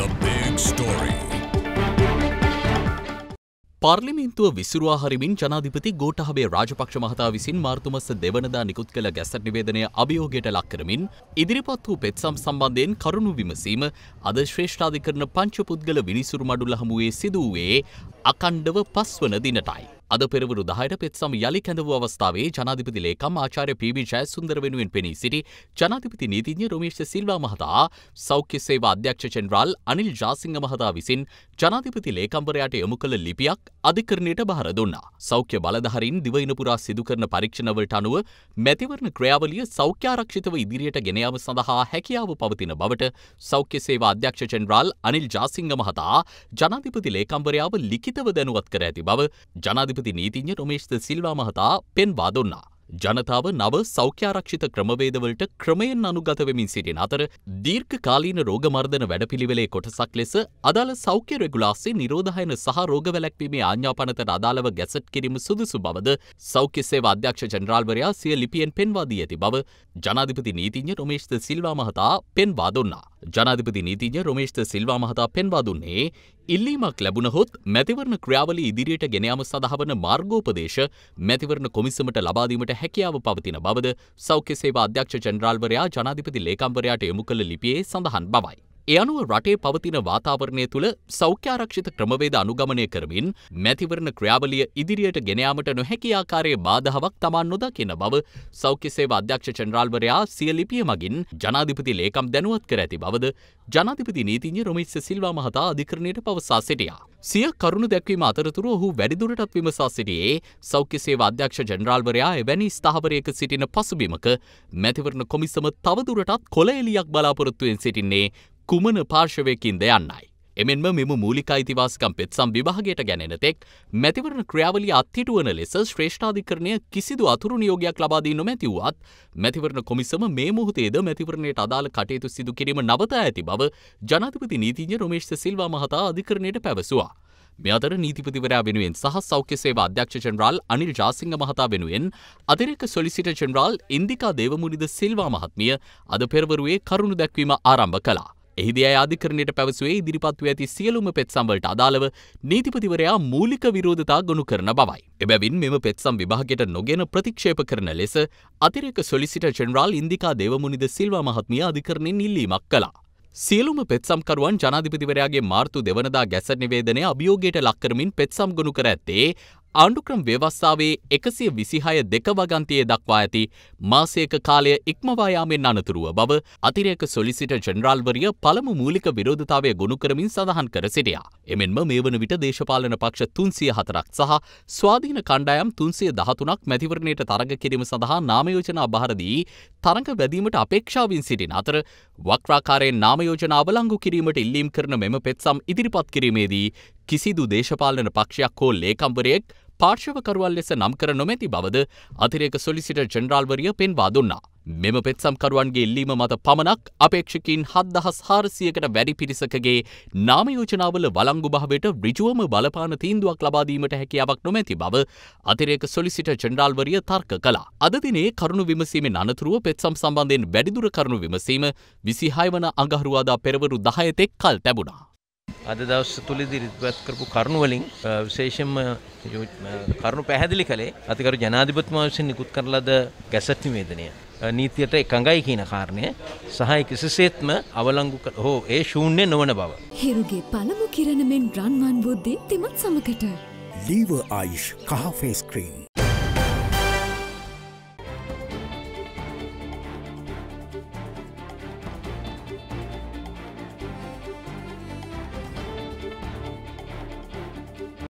The Big Story. පාර්ලිමින්තුව විසිරවා හරිමින් ජනාධිපති ගෝටහබේ රාජපක්ෂ මහතා විසින් මාර්තුමස්ස දෙවනදා නිකුත් කළ ගැසට නිවේදනය අභියෝගයට ලක් කරමින් ඉදිරිපත් වූ පෙත්සම් සම්බන්ධයෙන් කරුණු විමසීම අද ශ්‍රේෂ්ඨාධිකරණ පංච පුද්ගල විනිසුරු මඩුල හමුවේ සිදුවේ අකණ්ඩව පස්වන දිනටයි. අද පෙරවරු දහයට පෙත්සම් යළි කැඳවූ අවස්ථාවේ ජනාධිපති ලේකම් ආචාර්ය පී.වී. ජයසුන්දර වෙනුවෙන් පෙනී සිටි ජනාධිපති නීතිඥ රොමේෂ් සිල්වා මහතා, සෞඛ්‍ය සේවා අධ්‍යක්ෂ ජෙනරාල් අනිල් ජාසිංහ මහතා විසින් ජනාධිපති ලේකම්වරයාට යොමු කළ ලිපියක් අධිකරණයට බහර දුන්නා. සෞඛ්‍ය බලධාරීන් දිවයින පුරා සිදු කරන පරීක්ෂණවලට අනුව මැතිවරණ ක්‍රියාවලිය සෞඛ්‍යාරක්ෂිතව ඉදිරියට ගෙන යාම සඳහා හැකියාව පවතින බවට සෞඛ්‍ය සේවා අධ්‍යක්ෂ ජෙනරාල් අනිල් ජාසිංහ මහතා ජනාධිපති ලේකම්වරයාව ලිඛිතව දැනුවත් කර ඇති බව ජනාධිපති ප්‍රතිනිධි නීතිඥ රොමේෂ්ද සිල්වා මහතා පෙන්වා දුන්නා. ජනතාව නව සෞඛ්‍යාරක්ෂිත ක්‍රමවේදවලට ක්‍රමයෙන් අනුගත වෙමින් සිටින අතර දීර්ඝකාලීන රෝග මර්ධන වැඩපිළිවෙලේ කොටසක් ලෙස අදාළ සෞඛ්‍ය රෙගුලාසි නිරෝධායන සහ රෝග වැළැක්වීමේ ආඥාපනතට අදාළව ගැසට් කිරීම සුදුසු බවද සෞඛ්‍ය සේවා අධ්‍යක්ෂ ජනරාල්වරයා සිය ලිපියෙන් පෙන්වා දී ඇති බව ජනාධිපති නීතිඥ රොමේෂ්ද සිල්වා මහතා පෙන්වා දුන්නා. ජනාධිපති නීතිඥ රොමේෂ්ත සිල්වා මහතා පෙන්වා දුන්නේ ඉල්ලීමක් ලැබුණහොත් මැතිවරණ ක්‍රියාවලි ඉදිරියට ගෙනයාම සඳහාවන මාර්ගෝපදේශ මැතිවරණ කොමිසමට ලබාදීමට හැකියාව පවතින බවද සෞඛ්‍ය සේවා අධ්‍යක්ෂ ජනරාල්වරයා ජනාධිපති ලේකම්වරයාට යොමු කළ ලිපියේ සඳහන් බවයි. ඒ අනුව රටේ පවතින වාතාවරණය තුළ සෞඛ්‍යාරක්ෂිත ක්‍රමවේද අනුගමනය කරමින් මැතිවරණ ක්‍රියාවලිය ඉදිරියට ගෙනයාමට නොහැකි ආකාරයේ බාධාවක් තමන් නොදකින බව සෞඛ්‍ය සේවා අධ්‍යක්ෂ ජනරාල්වරයා සිය ලිපිය මගින් ජනාධිපති ලේකම් දැනුවත් කර ඇති බවද ජනාධිපති නීතිඥ රොමිස්ස සිල්වා මහතා අධිකරණයට පවසා සිටියා. සිය කරුණු දැක්වීම අතරතුර ඔහු වැඩිදුරටත් විමසා සිටියේ සෞඛ්‍ය සේවා අධ්‍යක්ෂ ජනරාල්වරයා එවැනි ස්ථාවරයක සිටින පසුබිමක මැතිවරණ කොමිසම තවදුරටත් කොළ එලියක් බලාපොරොත්තුවෙන් සිටින්නේ කුමන පාර්ශවයකින්ද යන්නයි. එමෙන්ම මෙම මූලික අයිතිවාසිකම් පෙත්සම් විභාගයට ගැනෙනතෙක් මැතිවරණ ක්‍රියාවලිය අත්හිටුවන ලෙස ශ්‍රේෂ්ඨාධිකරණය කිසිදු අතුරු නියෝගයක් ලබාදී නොමැතිවුවත් මැතිවරණ කොමිසම මේ මොහොතේද මැතිවරණයට අදාළ කටයුතු සිදු කිරීම නවතා ඇති බව ජනාධිපති නීතිඥ රොමේෂ් සිල්වා මහතා අධිකරණයට පැවසුවා. මේ අතර නීතිපතිවරයා වෙනුවෙන් සහ සෞඛ්‍ය සේවා අධ්‍යක්ෂ ජෙනරාල් අනිල් ජාසිංහ මහතා වෙනුවෙන් අතිරේක සොලිසිටර් ජෙනරාල් ඉන්දිකා දේවමුනිද සිල්වා මහත්මිය අද පෙරවරුවේ කරුණු දැක්වීම ආරම්භ කළා. එහිදී ඇය අධිකරණයට පැවසුවේ ඉදිරිපත් වූ ඇති සියලුම පෙත්සම්වලට අදාළව නීතිපතිවරයා මූලික විරෝධතා ගොනු කරන බවයි. එබැවින් මෙම පෙත්සම් විභාගයට නොගෙන ප්‍රතික්ෂේප කරන ලෙස අතිරේක සොලිසිටර් ජෙනරාල් ඉන්දිකා දේවමුනිද සිල්වා මහත්මිය අධිකරණයෙන් ඉල්ලීමක් කළා. සියලුම පෙත්සම්කරුවන් ජනාධිපතිවරයාගේ මාර්තු දෙවනදා ගැසට නිවේදනය අභියෝගයට ලක්කරමින් පෙත්සම් ගොනු කර ඇත්තේ ආණ්ඩුක්‍රම ව්‍යවස්ථාවේ එකසිය විසිහය දෙක වගන්තියේ දක්වා ඇති මාසයක කාලය ඉක්මවායාමෙන් අනතුරුව බව අතිරේක සොලිසිට ජනරාල්වරිය පළමු මූලික විරෝධතාවය ගොුණු කරමින් සඳහන් කර සිටියා. එමෙන්ම මේ වන විට දේශපාලන පක්ෂ තුන්සිය හතරක් සහ ස්වාධීන කණ්ඩායම් තුන්සිය දහතුනක් මැතිවරණයට තරග කිරීම සඳහා නාමයෝජනා භාරදී තරඟ වැදීමට අපේක්ෂාවෙන් සිටින අතර වක්්‍රාකාරයෙන් නාමයෝජනාවලංගු කිරීමට ඉල්ලීම් කරන මෙම පෙත්සම් ඉදිරිපත් කිරීමේදී කිසිදු දේශපාලන පක්ෂයක් හෝ ලේකම්වරයෙක් පාර්ශවකරුවල් ලෙස නම් කර නොමැති බවද අතිරේක සොලිසිට ජෙනරාල්වරිය පෙන්වා දුන්නා. මෙම පෙත්සම්කරුවන්ගේ ඉල්ලීම මත පමණක් අපේක්ෂකින් හත්දහස් හාරසියකට වැඩි පිරිසකගේ නාමයෝජනාවල වලංගුභාවයට ඍජුවම බලපාන තීන්දුවක් ලබාදීමට හැකියාවක් නොමැති බව අතිරේක සොලිසිට ජෙනරාල්වරිය තර්ක කළා. අද දිනේ කරුණු විමසීමෙන් අනතුරුව පෙත්සම් සම්බන්ධයෙන් වැඩිදුර කරුණු විමසීම විසිහය වන අඟහරුවාදා පෙරවරු දහයතෙක් කල් තැබුණා. අද දවස් තුළදී ඉදිරිපත් කරපු කරුණු වලින් විශේෂයෙන්ම කරුණු පැහැදිලි කළේ අතිකරු ජනාධිපතිතුමා විසින් නිකුත් කරන ලද ගැසට් නිවේදනය නීතියට එකඟයි කියන කාරණය සහ කිසිසේත්ම අවලංගු හෝ ඒ ශූන්‍ය නොවන බව. හිරුගේ පළමු කිරණ මෙන් රන්වන් වූ දෙත්තිමත් සමකට. ලීව ආයුෂ් කහ ෆේස් ක්‍රීම්